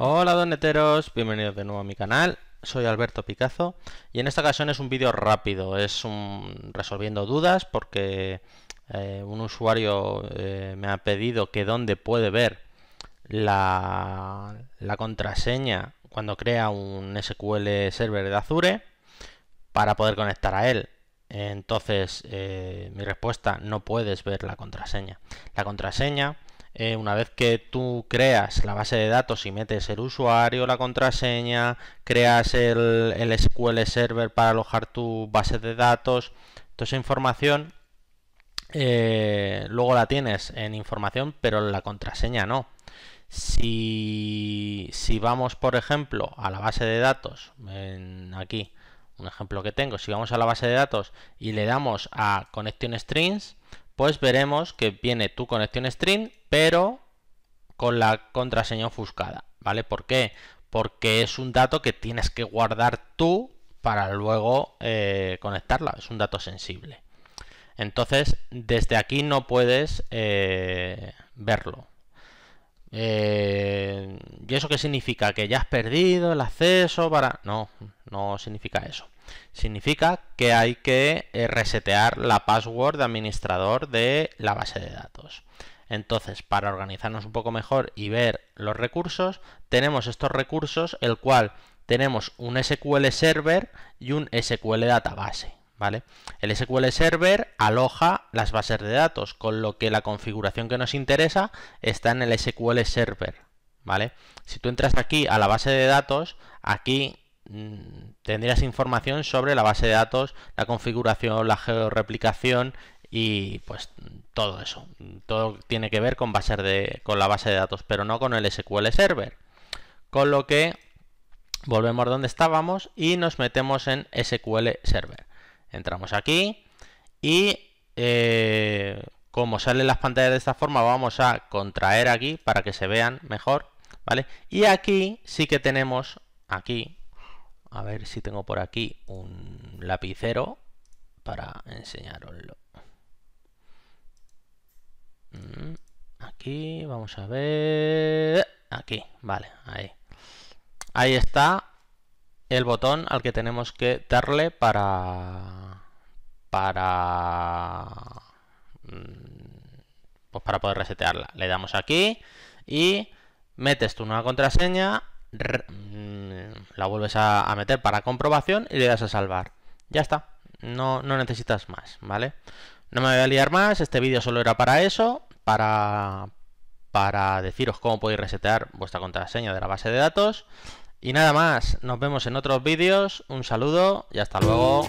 Hola doneteros, bienvenidos de nuevo a mi canal, soy Alberto Picazo y en esta ocasión es un vídeo rápido, es un resolviendo dudas porque eh, un usuario eh, me ha pedido que dónde puede ver la, contraseña cuando crea un SQL Server de Azure para poder conectar a él. Entonces, eh, mi respuesta, no puedes ver la contraseña. La contraseña eh, una vez que tú creas la base de datos y metes el usuario, la contraseña, creas el, SQL Server para alojar tu base de datos, toda esa información eh, luego la tienes en información, pero la contraseña no. Si, vamos, por ejemplo, a la base de datos, aquí, un ejemplo que tengo, si vamos a la base de datos y le damos a Connection Strings, pues veremos que viene tu conexión string, pero con la contraseña ofuscada, ¿vale? ¿Por qué? Porque es un dato que tienes que guardar tú para luego eh, conectarla, es un dato sensible. Entonces, desde aquí no puedes eh, verlo. Eh, ¿Y eso qué significa? ¿Que ya has perdido el acceso para...? No, no significa eso. Significa que hay que eh, resetear la password de administrador de la base de datos. Entonces, para organizarnos un poco mejor y ver los recursos, tenemos estos recursos, el cual tenemos un SQL Server y un SQL Database. ¿Vale? El SQL Server aloja las bases de datos, con lo que la configuración que nos interesa está en el SQL Server, ¿vale? Si tú entras aquí a la base de datos, aquí Mm, tendrías información sobre la base de datos, la configuración, la georreplicación y pues todo eso. Todo tiene que ver con, con la base de datos, pero no con el SQL Server. Con lo que volvemos donde estábamos y nos metemos en SQL Server. Entramos aquí y eh, como salen las pantallas de esta forma vamos a contraer aquí para que se vean mejor. ¿Vale? Y aquí sí que tenemos, aquí a ver si tengo por aquí un lapicero para enseñaroslo. Mm, aquí, vamos a ver... Aquí, vale, ahí. Ahí está el botón al que tenemos que darle para... para... Mm, pues para poder resetearla. Le damos aquí y metes tu nueva contraseña, la vuelves a, meter para comprobación y le das a salvar. Ya está, no, no necesitas más, ¿vale? No me voy a liar más, este vídeo solo era para eso, para, para deciros cómo podéis resetear vuestra contraseña de la base de datos. Y nada más, nos vemos en otros vídeos, un saludo y hasta luego.